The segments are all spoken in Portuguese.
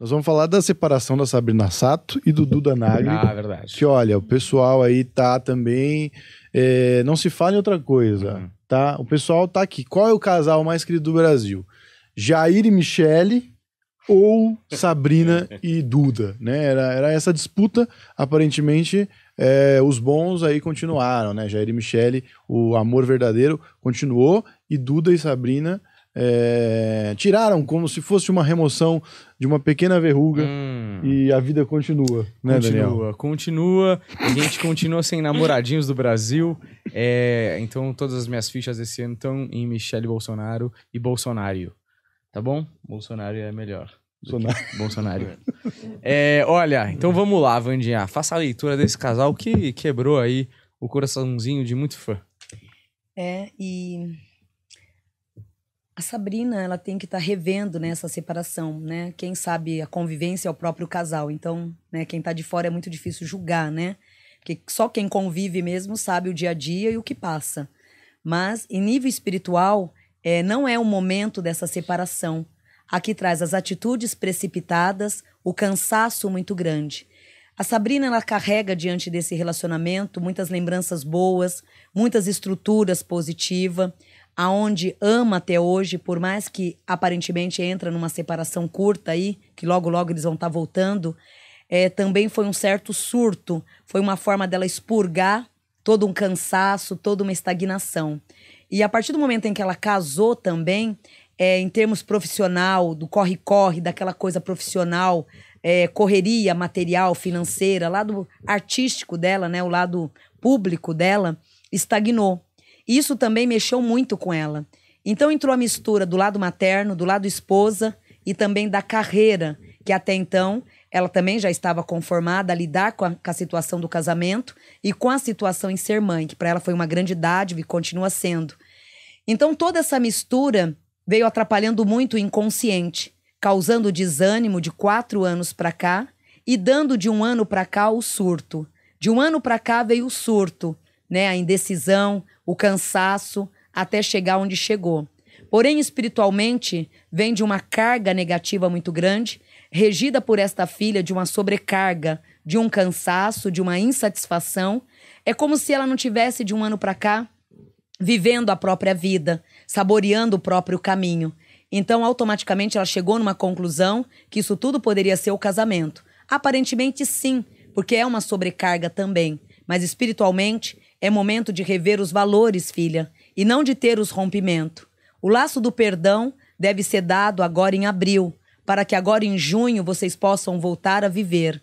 Nós vamos falar da separação da Sabrina Sato e do Duda Nagli. Ah, verdade. Que olha, o pessoal aí tá também. É, não se fala em outra coisa, uhum. tá? O pessoal tá aqui. Qual é o casal mais querido do Brasil? Jair e Michele ou Sabrina e Duda, né? Era, era essa disputa, aparentemente. É, os bons aí continuaram, né? Jair e Michele, o amor verdadeiro continuou e Duda e Sabrina é, tiraram como se fosse uma remoção de uma pequena verruga hum. e a vida continua, né, continua, Daniel? Continua, A gente continua sem namoradinhos do Brasil. É, então, todas as minhas fichas desse ano estão em Michele Bolsonaro e Bolsonaro. Tá bom? Bolsonaro é melhor. Bolsonaro. Bolsonaro. é, olha, então vamos lá, Vandinha. Faça a leitura desse casal que quebrou aí o coraçãozinho de muito fã. É, e a Sabrina ela tem que estar tá revendo né, essa separação, né? Quem sabe a convivência é o próprio casal. Então, né, quem está de fora é muito difícil julgar, né? que só quem convive mesmo sabe o dia a dia e o que passa. Mas em nível espiritual, é, não é o momento dessa separação. Aqui traz as atitudes precipitadas, o cansaço muito grande. A Sabrina ela carrega diante desse relacionamento muitas lembranças boas, muitas estruturas positivas, aonde ama até hoje, por mais que aparentemente entra numa separação curta aí, que logo logo eles vão estar tá voltando, é, também foi um certo surto, foi uma forma dela expurgar todo um cansaço, toda uma estagnação. E a partir do momento em que ela casou também, é, em termos profissional, do corre-corre, daquela coisa profissional, é, correria material, financeira, lado artístico dela, né, o lado público dela, estagnou isso também mexeu muito com ela. Então entrou a mistura do lado materno, do lado esposa e também da carreira, que até então ela também já estava conformada a lidar com a, com a situação do casamento e com a situação em ser mãe, que para ela foi uma grande dádiva e continua sendo. Então toda essa mistura veio atrapalhando muito o inconsciente, causando desânimo de quatro anos para cá e dando de um ano para cá o surto. De um ano para cá veio o surto né, a indecisão, o cansaço, até chegar onde chegou. Porém, espiritualmente, vem de uma carga negativa muito grande, regida por esta filha de uma sobrecarga, de um cansaço, de uma insatisfação. É como se ela não tivesse de um ano para cá vivendo a própria vida, saboreando o próprio caminho. Então, automaticamente, ela chegou numa conclusão que isso tudo poderia ser o casamento. Aparentemente, sim, porque é uma sobrecarga também. Mas espiritualmente, é momento de rever os valores, filha, e não de ter os rompimento. O laço do perdão deve ser dado agora em abril, para que agora em junho vocês possam voltar a viver.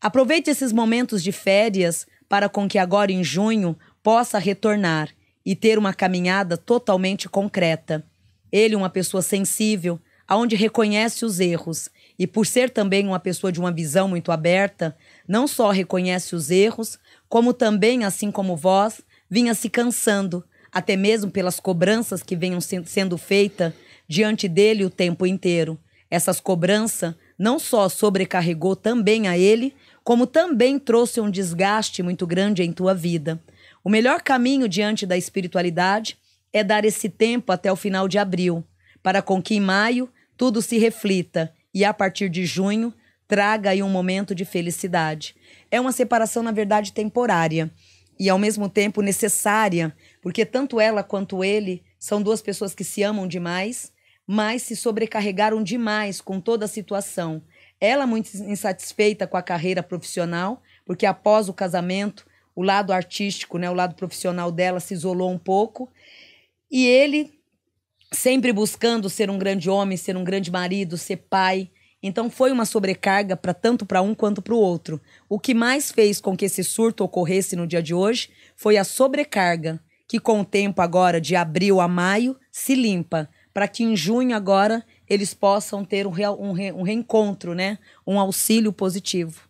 Aproveite esses momentos de férias para com que agora em junho possa retornar e ter uma caminhada totalmente concreta. Ele, uma pessoa sensível, aonde reconhece os erros, e por ser também uma pessoa de uma visão muito aberta, não só reconhece os erros, como também, assim como vós, vinha se cansando, até mesmo pelas cobranças que venham sendo feitas diante dele o tempo inteiro. Essas cobranças não só sobrecarregou também a ele, como também trouxe um desgaste muito grande em tua vida. O melhor caminho diante da espiritualidade é dar esse tempo até o final de abril, para com que em maio tudo se reflita e a partir de junho Traga aí um momento de felicidade. É uma separação, na verdade, temporária e ao mesmo tempo necessária, porque tanto ela quanto ele são duas pessoas que se amam demais, mas se sobrecarregaram demais com toda a situação. Ela muito insatisfeita com a carreira profissional, porque após o casamento, o lado artístico, né, o lado profissional dela se isolou um pouco, e ele sempre buscando ser um grande homem, ser um grande marido, ser pai, então foi uma sobrecarga para tanto para um quanto para o outro. O que mais fez com que esse surto ocorresse no dia de hoje foi a sobrecarga, que com o tempo agora de abril a maio se limpa, para que em junho agora eles possam ter um, um, re um reencontro, né? Um auxílio positivo.